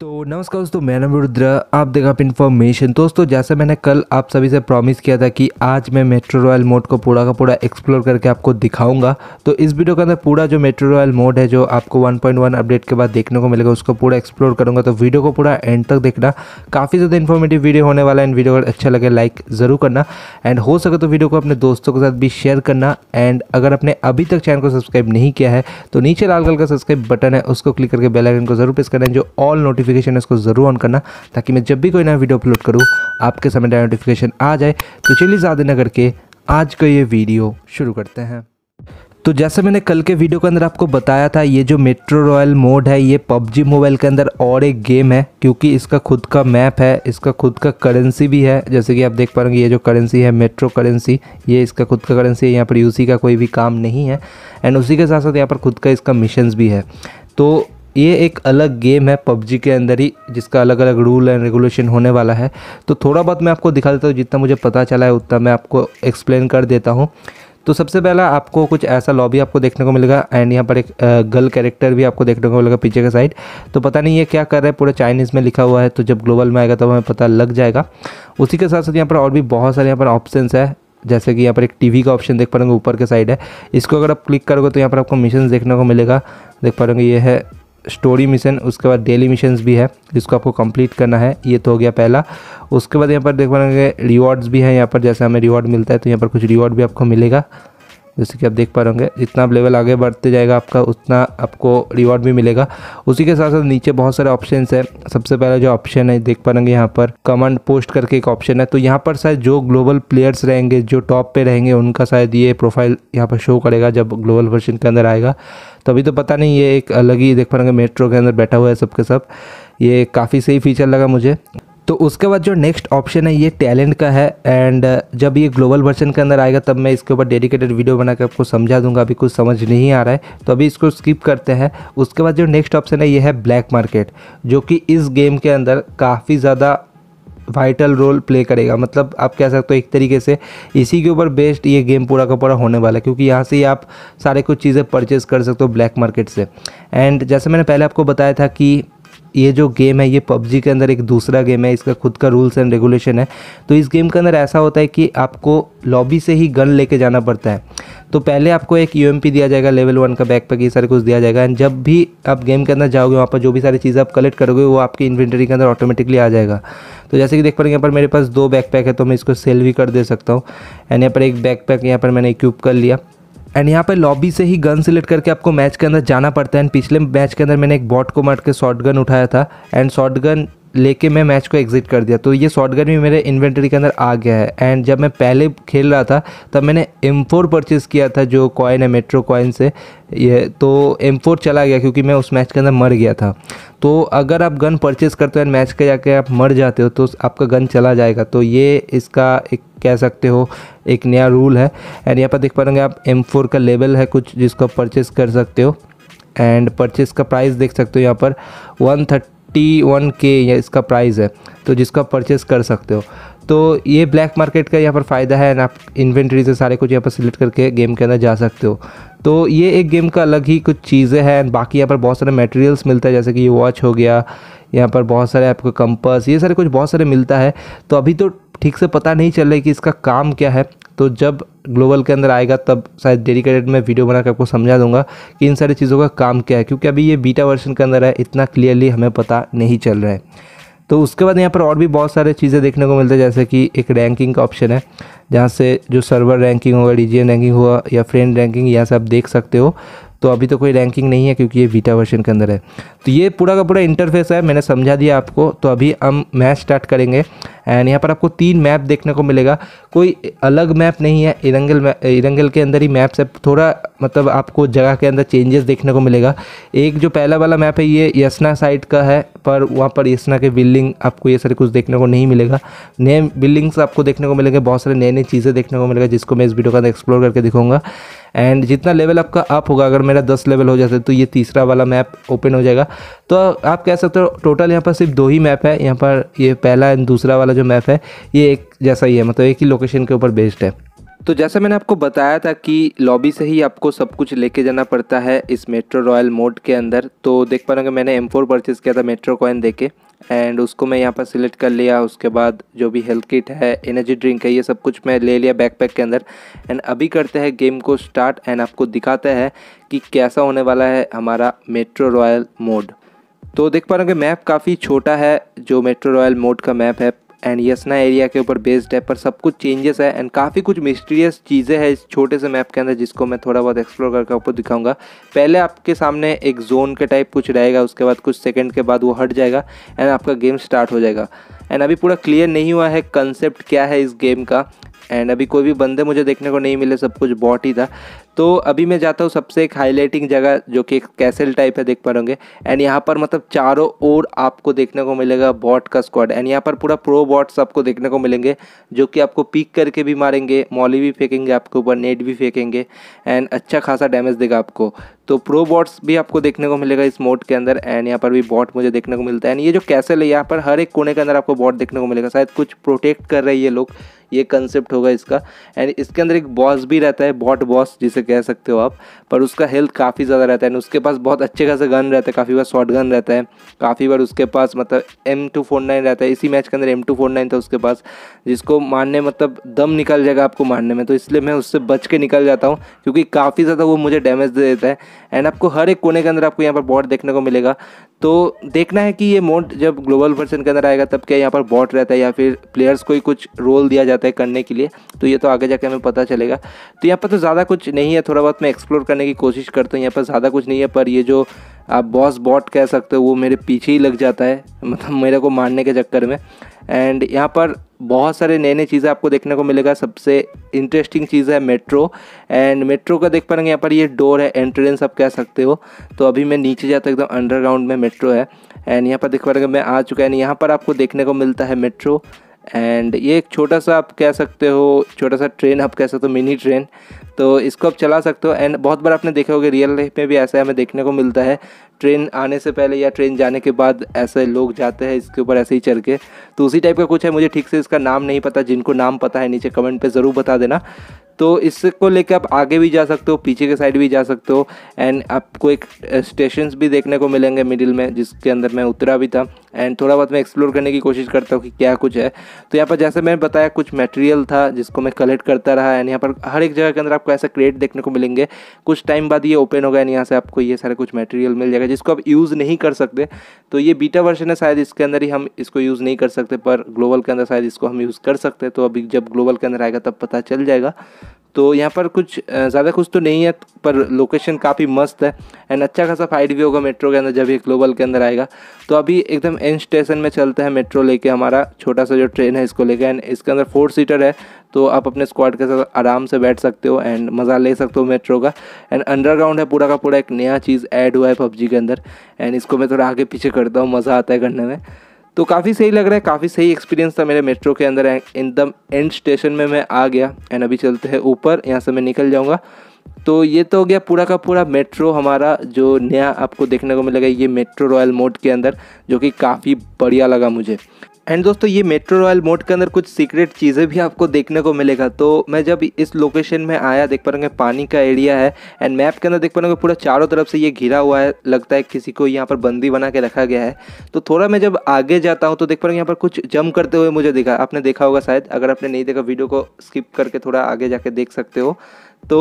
तो नमस्कार दोस्तों मैं नाम रुद्र आप देखा आप इन्फॉर्मेशन दोस्तों जैसे मैंने कल आप सभी से प्रॉमिस किया था कि आज मैं मेट्रो रॉयल मोड को पूरा का पूरा एक्सप्लोर करके आपको दिखाऊंगा तो इस वीडियो के अंदर पूरा जो मेट्रो रॉयल मोड है जो आपको 1.1 अपडेट के बाद देखने को मिलेगा उसको पूरा एक्सप्लोर करूँगा तो वीडियो को पूरा एंड तक देखना काफ़ी ज़्यादा इन्फॉर्मेटिव वीडियो होने वाला है एंड वीडियो अगर अच्छा लगे लाइक ज़रूर करना एंड हो सके तो वीडियो को अपने दोस्तों के साथ भी शेयर करना एंड अगर आपने अभी तक चैनल को सब्सक्राइब नहीं किया है तो नीचे लाल कल का सब्सक्राइब बटन है उसको क्लिक करके बेलाइकन को जरूर प्रेस करना जो ऑल नोटिफिक नोटिफिकेशन है उसको ज़रूर ऑन करना ताकि मैं जब भी कोई नया वीडियो अपलोड करूँ आपके समय नया नोटिफिकेशन आ जाए तो चलिए ज़्यादा न करके आज का ये वीडियो शुरू करते हैं तो जैसे मैंने कल के वीडियो के अंदर आपको बताया था ये जो मेट्रो रॉयल मोड है ये पबजी मोबाइल के अंदर और एक गेम है क्योंकि इसका खुद का मैप है इसका खुद का करेंसी भी है जैसे कि आप देख पा रहे हैं ये जो करेंसी है मेट्रो करेंसी ये इसका खुद का करेंसी है यहाँ पर यूसी का कोई भी काम नहीं है एंड उसी के साथ साथ यहाँ पर खुद का इसका मिशन भी है तो ये एक अलग गेम है पबजी के अंदर ही जिसका अलग अलग रूल एंड रेगुलेशन होने वाला है तो थोड़ा बहुत मैं आपको दिखा देता हूँ जितना मुझे पता चला है उतना मैं आपको एक्सप्लेन कर देता हूँ तो सबसे पहला आपको कुछ ऐसा लॉबी आपको देखने को मिलेगा एंड यहाँ पर एक गर्ल कैरेक्टर भी आपको देखने को मिलेगा पीछे के साइड तो पता नहीं ये क्या कर रहा है पूरा चाइनीज़ में लिखा हुआ है तो जब ग्लोबल में आएगा तब तो हमें पता लग जाएगा उसी के साथ साथ यहाँ पर और भी बहुत सारे यहाँ पर ऑप्शंस है जैसे कि यहाँ पर एक टीवी का ऑप्शन देख पाएंगे ऊपर के साइड है इसको अगर आप क्लिक करोगे तो यहाँ पर आपको मिशन देखने को मिलेगा देख पाएंगे ये है स्टोरी मिशन उसके बाद डेली मिशन भी है जिसको आपको कंप्लीट करना है ये तो हो गया पहला उसके बाद यहाँ पर देख पाएंगे रिवॉर्ड्स भी हैं यहाँ पर जैसे हमें रिवॉर्ड मिलता है तो यहाँ पर कुछ रिवॉर्ड भी आपको मिलेगा जैसे कि आप देख पा रहे होंगे जितना आप लेवल आगे बढ़ते जाएगा आपका उतना आपको रिवॉर्ड भी मिलेगा उसी के साथ साथ नीचे बहुत सारे ऑप्शन है सबसे पहला जो ऑप्शन है देख पा रहे यहाँ पर कमांड पोस्ट करके एक ऑप्शन है तो यहाँ पर शायद जो ग्लोबल प्लेयर्स रहेंगे जो टॉप पे रहेंगे उनका शायद ये प्रोफाइल यहाँ पर शो करेगा जब ग्लोबल वर्जन के अंदर आएगा तो अभी तो पता नहीं ये एक अलग ही देख पाएंगे मेट्रो के अंदर बैठा हुआ है सबके सब ये काफ़ी सही फीचर लगा मुझे तो उसके बाद जो नेक्स्ट ऑप्शन है ये टैलेंट का है एंड uh, जब ये ग्लोबल वर्जन के अंदर आएगा तब मैं इसके ऊपर डेडिकेटेड वीडियो बना आपको समझा दूंगा अभी कुछ समझ नहीं आ रहा है तो अभी इसको स्किप करते हैं उसके बाद जो नेक्स्ट ऑप्शन है ये है ब्लैक मार्केट जो कि इस गेम के अंदर काफ़ी ज़्यादा वाइटल रोल प्ले करेगा मतलब आप कह सकते हो एक तरीके से इसी के ऊपर बेस्ड ये गेम पूरा का पूरा होने वाला है क्योंकि यहाँ से ही आप सारे कुछ चीज़ें परचेज़ कर सकते हो ब्लैक मार्केट से एंड जैसे मैंने पहले आपको बताया था कि ये जो गेम है ये पबजी के अंदर एक दूसरा गेम है इसका खुद का रूल्स एंड रेगुलेशन है तो इस गेम के अंदर ऐसा होता है कि आपको लॉबी से ही गन लेके जाना पड़ता है तो पहले आपको एक यू दिया जाएगा लेवल वन का बैकपैक ये सारे कुछ दिया जाएगा एंड जब भी आप गेम के अंदर जाओगे वहाँ पर जो भी सारी चीज़ें आप कलेक्ट करोगे वो आपकी इन्वेंटरी के अंदर ऑटोमेटिकली आ जाएगा तो जैसे कि देख पाएंगे यहाँ पर मेरे पास दो बैकपैक है तो मैं इसको सेल भी कर दे सकता हूँ एंड यहाँ पर एक बैकपैक यहाँ पर मैंने इक्यूब कर लिया एंड यहाँ पे लॉबी से ही गन सिलेक्ट करके आपको मैच के अंदर जाना पड़ता है एंड पिछले मैच के अंदर मैंने एक बॉट को मार के शॉर्ट गन उठाया था एंड शॉर्ट गन लेके मैं मैच को एग्जिट कर दिया तो ये शॉटगन भी मेरे इन्वेंट्री के अंदर आ गया है एंड जब मैं पहले खेल रहा था तब मैंने एम फोर परचेज़ किया था जो कॉइन है मेट्रो कॉइन से ये तो एम फोर चला गया क्योंकि मैं उस मैच के अंदर मर गया था तो अगर आप गन परचेज़ करते हो एंड मैच के जाके आप मर जाते हो तो आपका गन चला जाएगा तो ये इसका एक कह सकते हो एक नया रूल है एंड यहाँ पर देख पा आप एम फोर का लेवल है कुछ जिसको परचेज़ कर सकते हो एंड परचेज़ का प्राइस देख सकते हो यहाँ पर वन थर्ट फोर्टी वन के इसका प्राइस है तो जिसका परचेस कर सकते हो तो ये ब्लैक मार्केट का यहाँ पर फ़ायदा है आप इन्वेंट्री से सारे कुछ यहाँ पर सिलेक्ट करके गेम के अंदर जा सकते हो तो ये एक गेम का अलग ही कुछ चीज़ें हैं बाकी यहाँ पर बहुत सारे मटेरियल्स मिलता है जैसे कि ये वॉच हो गया यहाँ पर बहुत सारे आपको कंपस ये सारे कुछ बहुत सारे मिलता है तो अभी तो ठीक से पता नहीं चल रहा है कि इसका काम क्या है तो जब ग्लोबल के अंदर आएगा तब शायद डेडिकेटेड मैं वीडियो बनाकर आपको समझा दूंगा कि इन सारी चीज़ों का काम क्या है क्योंकि अभी ये बीटा वर्जन के अंदर है इतना क्लियरली हमें पता नहीं चल रहा है तो उसके बाद यहाँ पर और भी बहुत सारे चीज़ें देखने को मिलते हैं जैसे कि एक रैंकिंग का ऑप्शन है जहाँ से जो सर्वर रैंकिंग होगा डी रैंकिंग हुआ या फ्रेंड रैंकिंग यहाँ से आप देख सकते हो तो अभी तो कोई रैंकिंग नहीं है क्योंकि ये वीटा वर्जन के अंदर है तो ये पूरा का पूरा इंटरफेस है मैंने समझा दिया आपको तो अभी हम मैच स्टार्ट करेंगे एंड यहाँ पर आपको तीन मैप देखने को मिलेगा कोई अलग मैप नहीं है इरंगल इरंगल के अंदर ही मैप्स है थोड़ा मतलब आपको जगह के अंदर चेंजेस देखने को मिलेगा एक जो पहला वाला मैप है ये यसना साइड का है पर वहाँ पर यसना के बिल्डिंग आपको ये सारे कुछ देखने को नहीं मिलेगा नए बिल्डिंग्स आपको देखने को मिलेंगे बहुत सारे नए नए चीज़ें देखने को मिलेगा जिसको मैं इस वीडियो का एक्सप्लोर करके दिखाऊंगा एंड जितना लेवल आपका अप होगा अगर मेरा दस लेवल हो जाता है तो ये तीसरा वाला मैप ओपन हो जाएगा तो आप कह सकते हो टोटल यहाँ पर सिर्फ दो ही मैप है यहाँ पर ये पहला एंड दूसरा वाला जो मैप है ये एक जैसा ही है मतलब एक ही लोकेशन के ऊपर बेस्ड है तो जैसा मैंने आपको बताया था कि लॉबी से ही आपको सब कुछ लेके जाना पड़ता है इस मेट्रो रॉयल मोड के अंदर तो देख पा रहे मैंने एम फोर परचेज़ किया था मेट्रो कॉइन देके एंड उसको मैं यहाँ पर सिलेक्ट कर लिया उसके बाद जो भी हेल्थ किट है एनर्जी ड्रिंक है ये सब कुछ मैं ले लिया बैकपैक के अंदर एंड अभी करते हैं गेम को स्टार्ट एंड आपको दिखाते हैं कि कैसा होने वाला है हमारा मेट्रो रॉयल मोड तो देख पा रहे हो कि मैप काफ़ी छोटा है जो मेट्रो रॉयल मोड का मैप है एंड यसना एरिया के ऊपर बेस्ड है पर सब कुछ चेंजेस है एंड काफ़ी कुछ मिस्टीरियस चीज़ें हैं इस छोटे से मैप के अंदर जिसको मैं थोड़ा बहुत एक्सप्लोर करके आपको दिखाऊंगा पहले आपके सामने एक जोन के टाइप कुछ रहेगा उसके बाद कुछ सेकंड के बाद वो हट जाएगा एंड आपका गेम स्टार्ट हो जाएगा एंड अभी पूरा क्लियर नहीं हुआ है कंसेप्ट क्या है इस गेम का एंड अभी कोई भी बंदे मुझे देखने को नहीं मिले सब कुछ बॉट ही था तो अभी मैं जाता हूँ सबसे एक हाईलाइटिंग जगह जो कि एक कैसल टाइप है देख पा रहे एंड यहाँ पर मतलब चारों ओर आपको देखने को मिलेगा बॉट का स्क्वाड एंड यहाँ पर पूरा प्रो बॉट्स आपको देखने को मिलेंगे जो कि आपको पिक करके भी मारेंगे मॉली भी फेंकेंगे आपके ऊपर नेट भी फेंकेंगे एंड अच्छा खासा डैमेज देगा आपको तो प्रो बॉट्स भी आपको देखने को मिलेगा इस मोड के अंदर एंड यहाँ पर भी बॉट मुझे देखने को मिलता है एंड ये जो कैसल है यहाँ पर हर एक कोने के अंदर आपको बॉट देखने को मिलेगा शायद कुछ प्रोटेक्ट कर रहे हैं ये लोग ये कंसेप्ट होगा इसका एंड इसके अंदर एक बॉस भी रहता है बॉट बॉस जिसे कह सकते हो आप पर उसका हेल्थ काफ़ी ज़्यादा रहता है एंड उसके पास बहुत अच्छे खासा गन रहता है काफ़ी बार शॉर्ट गन रहता है काफ़ी बार उसके पास मतलब एम टू फोर नाइन रहता है इसी मैच के अंदर एम टू फोर नाइन था उसके पास जिसको मारने मतलब दम निकल जाएगा आपको मारने में तो इसलिए मैं उससे बच के निकल जाता हूँ क्योंकि काफ़ी ज़्यादा वो मुझे डैमेज दे देता है एंड आपको हर एक कोने के अंदर आपको यहाँ पर बॉट देखने को मिलेगा तो देखना है कि ये मोड जब ग्लोबल वर्जन के अंदर आएगा तब क्या यहाँ पर बॉट रहता है या फिर प्लेयर्स को ही कुछ रोल दिया जाता जाता है करने के लिए तो ये तो आगे जाके हमें पता चलेगा तो यहाँ पर तो ज़्यादा कुछ नहीं है थोड़ा बहुत मैं एक्सप्लोर करने की कोशिश करता हूँ यहाँ पर ज़्यादा कुछ नहीं है पर ये जो आप बॉस बॉट कह सकते हो वो मेरे पीछे ही लग जाता है मतलब मेरे को मारने के चक्कर में एंड यहाँ पर बहुत सारे नए नए चीज़ें आपको देखने को मिलेगा सबसे इंटरेस्टिंग चीज़ है मेट्रो एंड मेट्रो का देख पाएंगे यहाँ पर ये डोर है एंट्रेंस आप कह सकते हो तो अभी मैं नीचे जाता एकदम अंडरग्राउंड में मेट्रो है एंड यहाँ पर देख पाएंगे मैं आ चुका है यहाँ पर आपको देखने को मिलता है मेट्रो एंड ये एक छोटा सा आप कह सकते हो छोटा सा ट्रेन आप कह सकते हो मिनी ट्रेन तो इसको आप चला सकते हो एंड बहुत बार आपने देखा होगा रियल लाइफ में भी ऐसा हमें देखने को मिलता है ट्रेन आने से पहले या ट्रेन जाने के बाद ऐसे लोग जाते हैं इसके ऊपर ऐसे ही चल के तो उसी टाइप का कुछ है मुझे ठीक से इसका नाम नहीं पता जिनको नाम पता है नीचे कमेंट पे ज़रूर बता देना तो इसको लेके आप आगे भी जा सकते हो पीछे के साइड भी जा सकते हो एंड आपको एक स्टेशन भी देखने को मिलेंगे मिडिल में जिसके अंदर मैं उतरा भी था एंड थोड़ा बहुत मैं एक्सप्लोर करने की कोशिश करता हूँ कि क्या कुछ है तो यहाँ पर जैसे मैंने बताया कुछ मटेरियल था जिसको मैं कलेक्ट करता रहा एंड यहाँ पर हर एक जगह के अंदर आपको ऐसा क्रिएट देखने को मिलेंगे कुछ टाइम बाद ये ओपन होगा एंड यहाँ से आपको ये सारे कुछ मटेरियल मिल जाएगा जाएगा जिसको आप यूज़ नहीं कर सकते तो ये बीटा वर्जन है शायद इसके अंदर ही हम इसको यूज़ नहीं कर सकते पर ग्लोबल के अंदर शायद इसको हम यूज़ कर सकते हैं तो अभी जब ग्लोबल के अंदर आएगा तब पता चल जाएगा तो यहाँ पर कुछ ज़्यादा कुछ तो नहीं है पर लोकेशन काफ़ी मस्त है एंड अच्छा खासा फाइट भी होगा मेट्रो के अंदर जब ये ग्लोबल के अंदर आएगा तो अभी एकदम एंड स्टेशन में चलते हैं मेट्रो लेके हमारा छोटा सा जो ट्रेन है इसको लेके एंड इसके अंदर फोर सीटर है तो आप अपने स्क्वाड के साथ आराम से बैठ सकते हो एंड मज़ा ले सकते हो मेट्रो का एंड अंडरग्राउंड है पूरा का पूरा एक नया चीज़ ऐड हुआ है पबजी के अंदर एंड इसको मैं थोड़ा आगे पीछे करता हूँ मज़ा आता है करने में तो काफ़ी सही लग रहा है काफ़ी सही एक्सपीरियंस था मेरे मेट्रो के अंदर एकदम एंड स्टेशन में मैं आ गया एंड अभी चलते हैं ऊपर यहाँ से मैं निकल जाऊँगा तो ये तो हो गया पूरा का पूरा मेट्रो हमारा जो नया आपको देखने को मिलेगा ये मेट्रो रॉयल मोड के अंदर जो कि काफ़ी बढ़िया लगा मुझे एंड दोस्तों ये मेट्रो रॉयल मोड के अंदर कुछ सीक्रेट चीज़ें भी आपको देखने को मिलेगा तो मैं जब इस लोकेशन में आया देख पा हूँ पानी का एरिया है एंड मैप के अंदर देख पा रहा हूँ पूरा चारों तरफ से ये घिरा हुआ है लगता है किसी को यहाँ पर बंदी बना के रखा गया है तो थोड़ा मैं जब आगे जाता हूँ तो देख पा रहे यहाँ पर कुछ जम करते हुए मुझे दिखा आपने देखा होगा शायद अगर आपने नहीं देखा वीडियो को स्किप करके थोड़ा आगे जाके देख सकते हो तो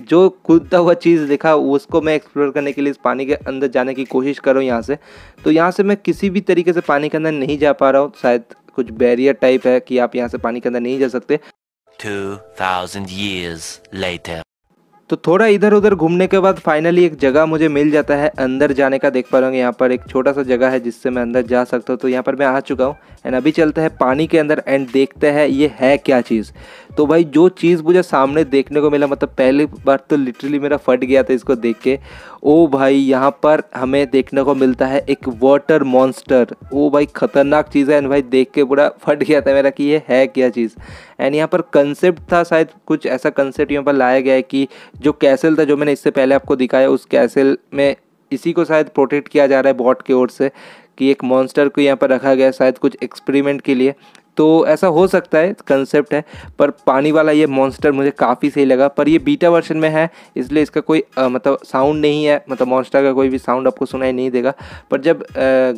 जो कूदता हुआ चीज़ दिखा उसको मैं एक्सप्लोर करने के लिए इस पानी के अंदर जाने की कोशिश कर रहा हूँ यहाँ से तो यहाँ से मैं किसी भी तरीके से पानी के अंदर नहीं जा पा रहा हूँ शायद कुछ बैरियर टाइप है कि आप यहाँ से पानी के अंदर नहीं जा सकते 2000 years later तो थोड़ा इधर उधर घूमने के बाद फाइनली एक जगह मुझे मिल जाता है अंदर जाने का देख पा हूँ यहाँ पर एक छोटा सा जगह है जिससे मैं अंदर जा सकता हूँ तो यहाँ पर मैं आ चुका हूँ एंड अभी चलते हैं पानी के अंदर एंड देखते हैं ये है क्या चीज़ तो भाई जो चीज़ मुझे सामने देखने को मिला मतलब पहली बार तो लिटरली मेरा फट गया था इसको देख के ओ भाई यहाँ पर हमें देखने को मिलता है एक वाटर मॉन्स्टर ओ भाई ख़तरनाक चीज़ है एंड भाई देख के पूरा फट गया था मेरा कि ये है क्या चीज़ एंड यहाँ पर कंसेप्ट था शायद कुछ ऐसा कंसेप्ट यहाँ पर लाया गया है कि जो कैसल था जो मैंने इससे पहले आपको दिखाया उस कैसल में इसी को शायद प्रोटेक्ट किया जा रहा है बॉट की ओर से कि एक मॉन्स्टर को यहाँ पर रखा गया शायद कुछ एक्सपेरिमेंट के लिए तो ऐसा हो सकता है कंसेप्ट है पर पानी वाला ये मॉन्स्टर मुझे काफ़ी सही लगा पर ये बीटा वर्जन में है इसलिए इसका कोई आ, मतलब साउंड नहीं है मतलब मॉन्स्टर का कोई भी साउंड आपको सुनाई नहीं देगा पर जब आ,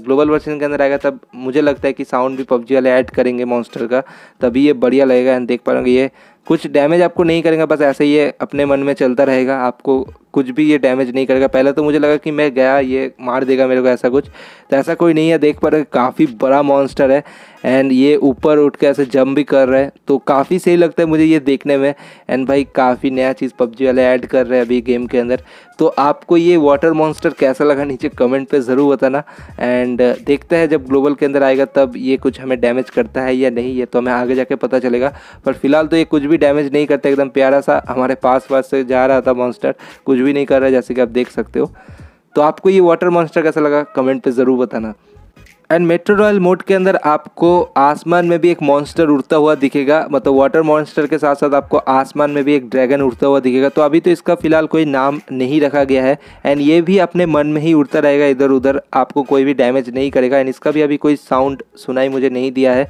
ग्लोबल वर्जन के अंदर आएगा तब मुझे लगता है कि साउंड भी पबजी वाले ऐड करेंगे मॉन्स्टर का तभी ये बढ़िया लगेगा एंड देख पाएंगे ये कुछ डैमेज आपको नहीं करेंगे बस ऐसे ही ये अपने मन में चलता रहेगा आपको कुछ भी ये डैमेज नहीं करेगा पहले तो मुझे लगा कि मैं गया ये मार देगा मेरे को ऐसा कुछ तो ऐसा कोई नहीं है देख पा रहे काफ़ी बड़ा मॉन्स्टर है एंड ये ऊपर उठ के ऐसे जंप भी कर रहे हैं तो काफ़ी सही लगता है मुझे ये देखने में एंड भाई काफ़ी नया चीज़ पबजी वाले ऐड कर रहे हैं अभी गेम के अंदर तो आपको ये वाटर मॉन्स्टर कैसा लगा नीचे कमेंट पर ज़रूर बताना एंड देखते हैं जब ग्लोबल के अंदर आएगा तब ये कुछ हमें डैमेज करता है या नहीं ये तो हमें आगे जाके पता चलेगा पर फिलहाल तो ये कुछ भी डैमेज नहीं करता एकदम प्यारा सा हमारे पास पास से जा रहा था मॉन्स्टर कुछ कुछ भी नहीं कर रहा है जैसे कि आप देख सकते हो तो आपको ये वाटर मॉन्स्टर कैसा लगा कमेंट पे ज़रूर बताना एंड मेट्रो रॉयल मोड के अंदर आपको आसमान में भी एक मॉन्स्टर उड़ता हुआ दिखेगा मतलब वाटर मॉन्स्टर के साथ साथ आपको आसमान में भी एक ड्रैगन उड़ता हुआ दिखेगा तो अभी तो इसका फ़िलहाल कोई नाम नहीं रखा गया है एंड ये भी अपने मन में ही उड़ता रहेगा इधर उधर आपको कोई भी डैमेज नहीं करेगा एंड इसका भी अभी कोई साउंड सुनाई मुझे नहीं दिया है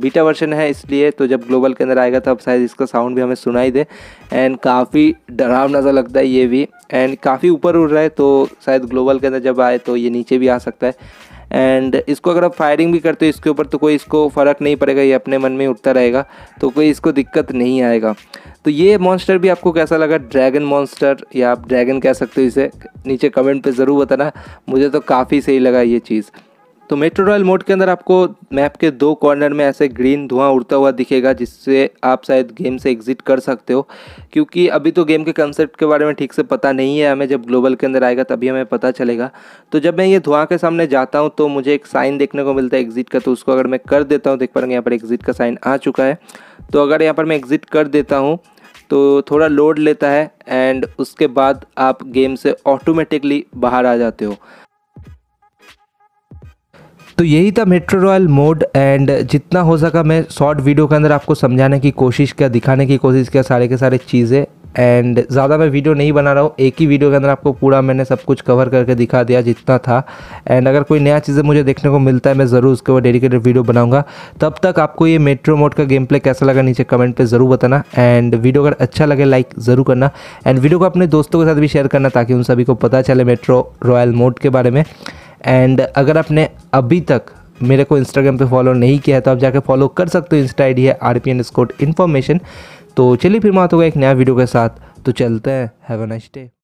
बीटा वर्जन है इसलिए तो जब ग्लोबल के अंदर आएगा तब शायद इसका साउंड भी हमें सुनाई दे एंड काफ़ी डरावना सा लगता है ये भी एंड काफ़ी ऊपर उड़ रहा है तो शायद ग्लोबल के अंदर जब आए तो ये नीचे भी आ सकता है एंड इसको अगर आप फायरिंग भी करते हो इसके ऊपर तो कोई इसको फ़र्क नहीं पड़ेगा ये अपने मन में उठता रहेगा तो कोई इसको दिक्कत नहीं आएगा तो ये मॉन्स्टर भी आपको कैसा लगा ड्रैगन मॉन्स्टर या आप ड्रैगन कह सकते हो इसे नीचे कमेंट पे ज़रूर बताना मुझे तो काफ़ी सही लगा ये चीज़ तो मेट्रो रॉयल मोड के अंदर आपको मैप के दो कॉर्नर में ऐसे ग्रीन धुआं उड़ता हुआ दिखेगा जिससे आप शायद गेम से एग्जिट कर सकते हो क्योंकि अभी तो गेम के कंसेप्ट के बारे में ठीक से पता नहीं है हमें जब ग्लोबल के अंदर आएगा तभी हमें पता चलेगा तो जब मैं ये धुआं के सामने जाता हूँ तो मुझे एक साइन देखने को मिलता है एग्जिट का तो उसको अगर मैं कर देता हूँ देख पाएंगे यहाँ पर एग्जिट का साइन आ चुका है तो अगर यहाँ पर मैं एग्जिट कर देता हूँ तो थोड़ा लोड लेता है एंड उसके बाद आप गेम से ऑटोमेटिकली बाहर आ जाते हो तो यही था मेट्रो रॉयल मोड एंड जितना हो सका मैं शॉर्ट वीडियो के अंदर आपको समझाने की कोशिश किया दिखाने की कोशिश किया सारे के सारे चीज़ें एंड ज़्यादा मैं वीडियो नहीं बना रहा हूँ एक ही वीडियो के अंदर आपको पूरा मैंने सब कुछ कवर करके दिखा दिया जितना था एंड अगर कोई नया चीज़ें मुझे देखने को मिलता है मैं ज़रूर उसके ऊपर डेडिकेटेड वीडियो बनाऊंगा तब तक आपको ये मेट्रो मोड का गेम प्ले कैसा लगा नीचे कमेंट पे ज़रूर बताना एंड वीडियो अगर अच्छा लगे लाइक ज़रूर करना एंड वीडियो को अपने दोस्तों के साथ भी शेयर करना ताकि उन सभी को पता चले मेट्रो रॉयल मोड के बारे में एंड अगर आपने अभी तक मेरे को इंस्टाग्राम पे फॉलो नहीं किया है तो आप जाकर फॉलो कर सकते हो इंस्टा आईडी है R P N scout information तो चलिए फिर बात होगा एक नया वीडियो के साथ तो चलते हैं हैव अ नाइस डे